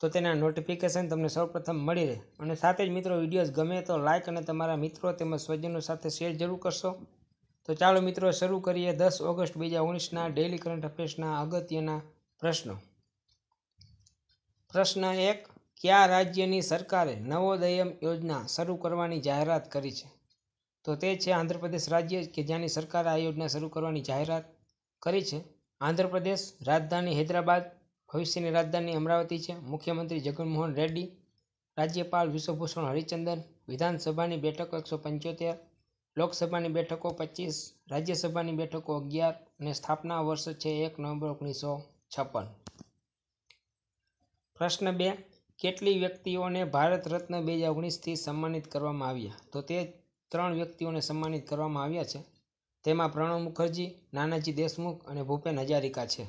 તો તેના નોટિફિકેશન તમને સૌપ્રથમ મળી રહે અને સાથે જ મિત્રો વિડીયોઝ ગમે તો લાઇક અને તમારા મિત્રો તેમજ સ્વજનો સાથે શેર જરૂર કરશો તો ચાલો મિત્રો શરૂ કરીએ દસ ઓગસ્ટ બે હજાર ઓગણીસના ડેઇલી કરંટ અફેર્સના અગત્યના પ્રશ્નો પ્રશ્ન એક કયા રાજ્યની સરકારે નવોદયમ યોજના શરૂ કરવાની જાહેરાત કરી છે તો તે છે આંધ્રપ્રદેશ રાજ્ય કે જ્યાંની સરકારે આ યોજના શરૂ કરવાની જાહેરાત કરી છે આંધ્રપ્રદેશ રાજધાની હૈદરાબાદ ભવિષ્યની રાજધાની અમરાવતી છે મુખ્યમંત્રી જગનમોહન રેડ્ડી રાજ્યપાલ વિશ્વભૂષણ હરિચંદન વિધાનસભાની બેઠકો એકસો પંચોતેર લોકસભાની બેઠકો પચીસ રાજ્યસભાની બેઠકો અગિયાર અને સ્થાપના વર્ષ છે એક નવેમ્બર ઓગણીસો છપ્પન પ્રશ્ન બે કેટલી વ્યક્તિઓને ભારત રત્ન બે હજાર ઓગણીસથી સન્માનિત કરવામાં આવ્યા તો તે ત્રણ વ્યક્તિઓને સન્માનિત કરવામાં આવ્યા છે તેમાં પ્રણવ મુખર્જી નાનાજી દેશમુખ અને ભૂપેન હજારિકા છે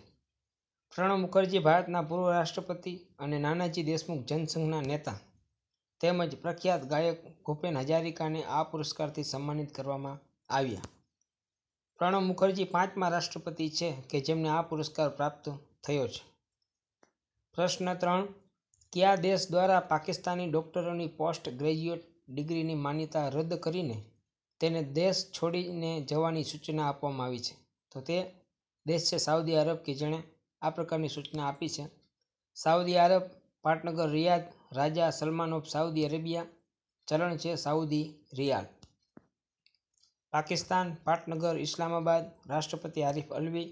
પ્રણવ મુખર્જી ભારતના પૂર્વ રાષ્ટ્રપતિ અને નાનાજી દેશમુખ જનસંઘના નેતા તેમજ પ્રખ્યાત ગાયક ભૂપેન હજારિકાને આ પુરસ્કારથી સન્માનિત કરવામાં આવ્યા પ્રણવ મુખર્જી પાંચમા રાષ્ટ્રપતિ છે કે જેમને આ પુરસ્કાર પ્રાપ્ત થયો છે પ્રશ્ન ત્રણ કયા દેશ દ્વારા પાકિસ્તાની ડૉક્ટરોની પોસ્ટ ગ્રેજ્યુએટ ડિગ્રીની માન્યતા રદ કરીને તેને દેશ છોડીને જવાની સૂચના આપવામાં આવી છે તો તે દેશ છે સાઉદી અરબ કે જેણે આ પ્રકારની સૂચના આપી છે સાઉદી અરબ પાટનગર રિયાદ રાજા સલમાન ઓફ સાઉદી અરેબિયા ચલણ છે સાઉદી રિયાલ પાકિસ્તાન પાટનગર ઇસ્લામાબાદ રાષ્ટ્રપતિ આરિફ અલવી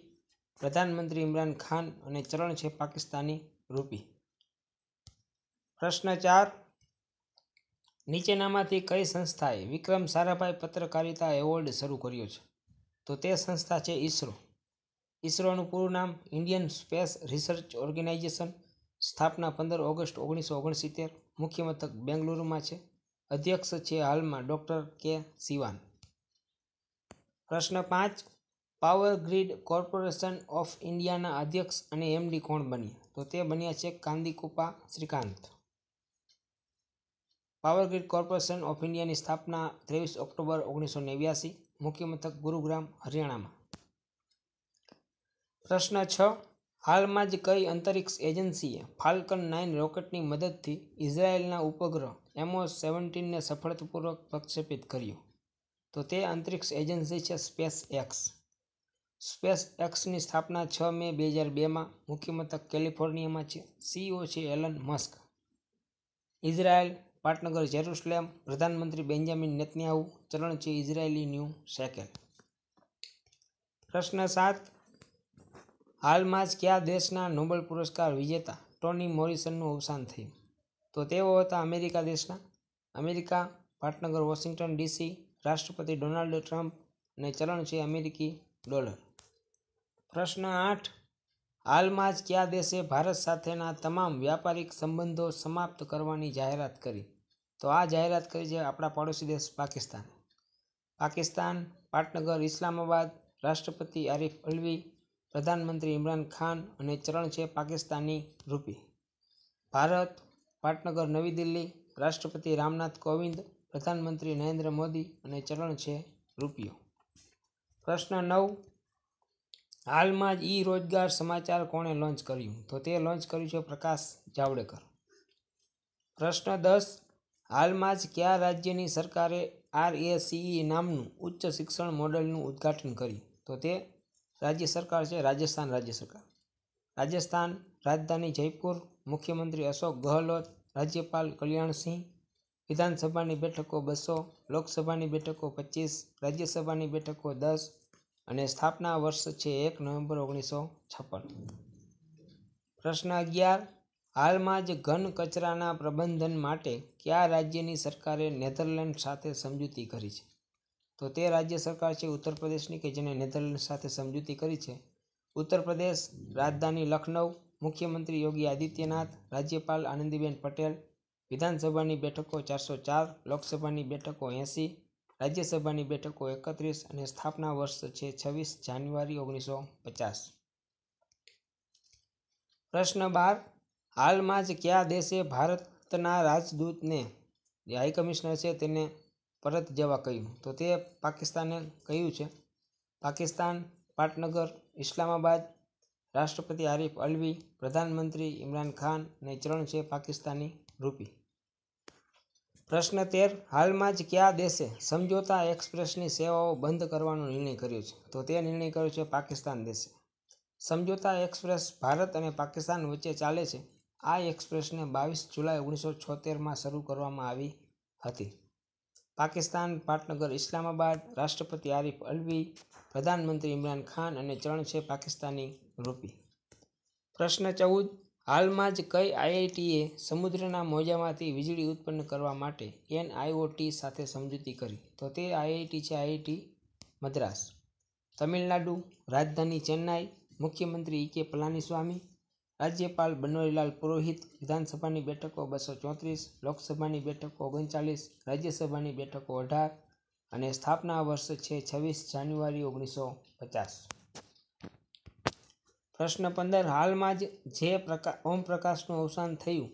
પ્રધાનમંત્રી ઇમરાન ખાન અને ચલણ છે પાકિસ્તાની રૂપી પ્રશ્ન ચાર નીચેનામાંથી કઈ સંસ્થાએ વિક્રમ સારાભાઈ પત્રકારિતા એવોર્ડ શરૂ કર્યો છે તો તે સંસ્થા છે ઇસરો ઈસરોનું પૂરું નામ ઇન્ડિયન સ્પેસ રિસર્ચ ઓર્ગેનાઇઝેશન સ્થાપના પંદર ઓગસ્ટ ઓગણીસો ઓગણસિત્તેર મુખ્ય મથક બેંગલુરુમાં છે અધ્યક્ષ છે હાલમાં ડૉક્ટર કે સિવાન પ્રશ્ન પાંચ પાવર ગ્રીડ કોર્પોરેશન ઓફ ઇન્ડિયાના અધ્યક્ષ અને એમડી કોણ બન્યા તો તે બન્યા છે Kandikuppa Sreekant Power Grid Corporation of ઇન્ડિયાની સ્થાપના ત્રેવીસ ઓક્ટોબર ઓગણીસો નેવ્યાસી મુખ્ય મથક ગુરુગ્રામ હરિયાણામાં પ્રશ્ન છ હાલમાં જ કઈ અંતરિક્ષ એજન્સીએ ફાલ્કન નાઇન રોકેટની મદદથી ઇઝરાયેલના ઉપગ્રહ એમઓ સેવન્ટીનને સફળતાપૂર્વક પ્રક્ષેપિત કર્યું તો તે અંતરિક્ષ એજન્સી છે સ્પેસ એક્સ સ્પેસ એક્સની સ્થાપના છ મે બે હજાર બેમાં મુખ્યમથક કેલિફોર્નિયામાં છે સીઈઓ છે એલન મસ્ક ઇઝરાયેલ પાટનગર જેરુસલેમ પ્રધાનમંત્રી બેન્જામિન નેતન્યાહુ ચરણ છે ઇઝરાયેલી ન્યૂ સેકેલ પ્રશ્ન સાત હાલમાં જ કયા દેશના નોબેલ પુરસ્કાર વિજેતા ટોની મોરિસનનું અવસાન થયું તો તેઓ હતા અમેરિકા દેશના અમેરિકા પાટનગર વોશિંગ્ટન ડીસી રાષ્ટ્રપતિ ડોનાલ્ડ ટ્રમ્પ અને ચલણ છે અમેરિકી ડોલર પ્રશ્ન આઠ હાલમાં જ કયા દેશે ભારત સાથેના તમામ વ્યાપારિક સંબંધો સમાપ્ત કરવાની જાહેરાત કરી તો આ જાહેરાત કરી છે આપણા પાડોશી દેશ પાકિસ્તાન પાકિસ્તાન પાટનગર ઇસ્લામાબાદ રાષ્ટ્રપતિ આરિફ અલવી પ્રધાનમંત્રી ઇમરાન ખાન અને ચરણ છે પાકિસ્તાની રૂપી ભારત પાટનગર નવી દિલ્હી રાષ્ટ્રપતિ રામનાથ કોવિંદ પ્રધાનમંત્રી નરેન્દ્ર મોદી અને ચરણ છે રૂપિયો પ્રશ્ન નવ હાલમાં જ ઈ રોજગાર સમાચાર કોણે લોન્ચ કર્યું તો તે લોન્ચ કર્યું છે પ્રકાશ જાવડેકર પ્રશ્ન દસ હાલમાં જ કયા રાજ્યની સરકારે આર એ આરએસીઈ નામનું ઉચ્ચ શિક્ષણ મોડલનું ઉદ્ઘાટન કર્યું તો તે રાજ્ય સરકાર છે રાજસ્થાન રાજ્ય સરકાર રાજસ્થાન રાજધાની જયપુર મુખ્યમંત્રી અશોક ગહલોત રાજ્યપાલ કલ્યાણસિંહ વિધાનસભાની બેઠકો બસો લોકસભાની બેઠકો પચીસ રાજ્યસભાની બેઠકો દસ અને સ્થાપના વર્ષ છે એક નવેમ્બર ઓગણીસો છપ્પન પ્રશ્ન અગિયાર હાલમાં જ ઘન કચરાના પ્રબંધન માટે કયા રાજ્યની સરકારે નેધરલેન્ડ સાથે સમજૂતી કરી છે તો તે રાજ્ય સરકાર છે ઉત્તર પ્રદેશની કે જેને નેધરલેન્ડ સાથે સમજૂતી કરી છે ઉત્તર પ્રદેશ રાજધાની લખનઉ મુખ્યમંત્રી યોગી આદિત્યનાથ રાજ્યપાલ આનંદીબેન પટેલ વિધાનસભાની બેઠકો ચારસો ચાર લોકસભાની બેઠકો એંસી રાજ્યસભાની બેઠકો એકત્રીસ અને સ્થાપના વર્ષ છે છવ્વીસ જાન્યુઆરી ઓગણીસો પચાસ પ્રશ્ન બાર હાલમાં જ કયા દેશે ભારતના રાજદૂતને જે હાઈ કમિશનર છે તેને પરત જવા કહ્યું તો તે પાકિસ્તાને કહ્યું છે પાકિસ્તાન પાટનગર ઇસ્લામાબાદ રાષ્ટ્રપતિ આરિફ અલવી પ્રધાનમંત્રી ઇમરાન ખાન અને ચરણ છે પાકિસ્તાની રૂપી પ્રશ્ન તેર હાલમાં જ કયા દેશે સમજોતા એક્સપ્રેસની સેવાઓ બંધ કરવાનો નિર્ણય કર્યો છે તો તે નિર્ણય કર્યો છે પાકિસ્તાન દેશે સમજોતા એક્સપ્રેસ ભારત અને પાકિસ્તાન વચ્ચે ચાલે છે આ એક્સપ્રેસને બાવીસ જુલાઈ ઓગણીસો છોતેરમાં શરૂ કરવામાં આવી હતી પાકિસ્તાન પાટનગર ઇસ્લામાબાદ રાષ્ટ્રપતિ આરિફ અલવી પ્રધાનમંત્રી ઇમરાન ખાન અને ચરણ છે પાકિસ્તાની રૂપી પ્રશ્ન ચૌદ હાલમાં જ કઈ આઈઆઈટીએ સમુદ્રના મોજામાંથી વીજળી ઉત્પન્ન કરવા માટે એનઆઈઓટી સાથે સમજૂતી કરી તો તે આઈઆઈટી છે આઈઆઈટી મદ્રાસ તમિલનાડુ રાજધાની ચેન્નાઈ મુખ્યમંત્રી ઈ કે પલાનીસ્વામી રાજ્યપાલ બનવારીલાલ પુરોહિત વિધાનસભાની બેઠકો બસો ચોત્રીસ લોકસભાની બેઠકો ઓગણચાલીસ રાજ્યસભાની બેઠકો અઢાર અને સ્થાપના વર્ષ છે છવ્વીસ જાન્યુઆરી ઓગણીસો પચાસ પ્રશ્ન પંદર હાલમાં જ જે પ્રકા ઓમપ્રકાશનું અવસાન થયું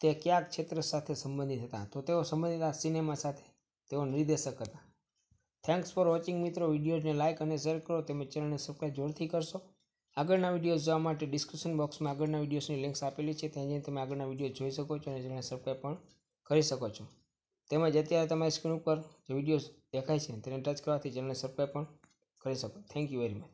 તે કયા ક્ષેત્ર સાથે સંબંધિત હતા તો તેઓ સંબંધિત હતા સિનેમા સાથે તેઓ નિર્દેશક હતા થેન્ક્સ ફોર વોચિંગ મિત્રો વિડીયોને લાઇક અને શેર કરો તેમજ ચેનલને સબસ્ક્રાઈબ જોરથી કરશો આગળના વિડીયો જોવા માટે ડિસ્ક્રિપ્શન બોક્સમાં આગળના વિડીયોની લિંક્સ આપેલી છે ત્યાં જઈને તમે આગળના વિડીયો જોઈ શકો છો અને જેને સબસ્ક્રાઈબ પણ કરી શકો છો તેમજ અત્યારે તમારી સ્ક્રીન ઉપર જે વિડીયો દેખાય છે તેને ટચ કરવાથી ચેનલને સબસ્ક્રાઈબ પણ કરી શકો થેન્ક યુ વેરી મચ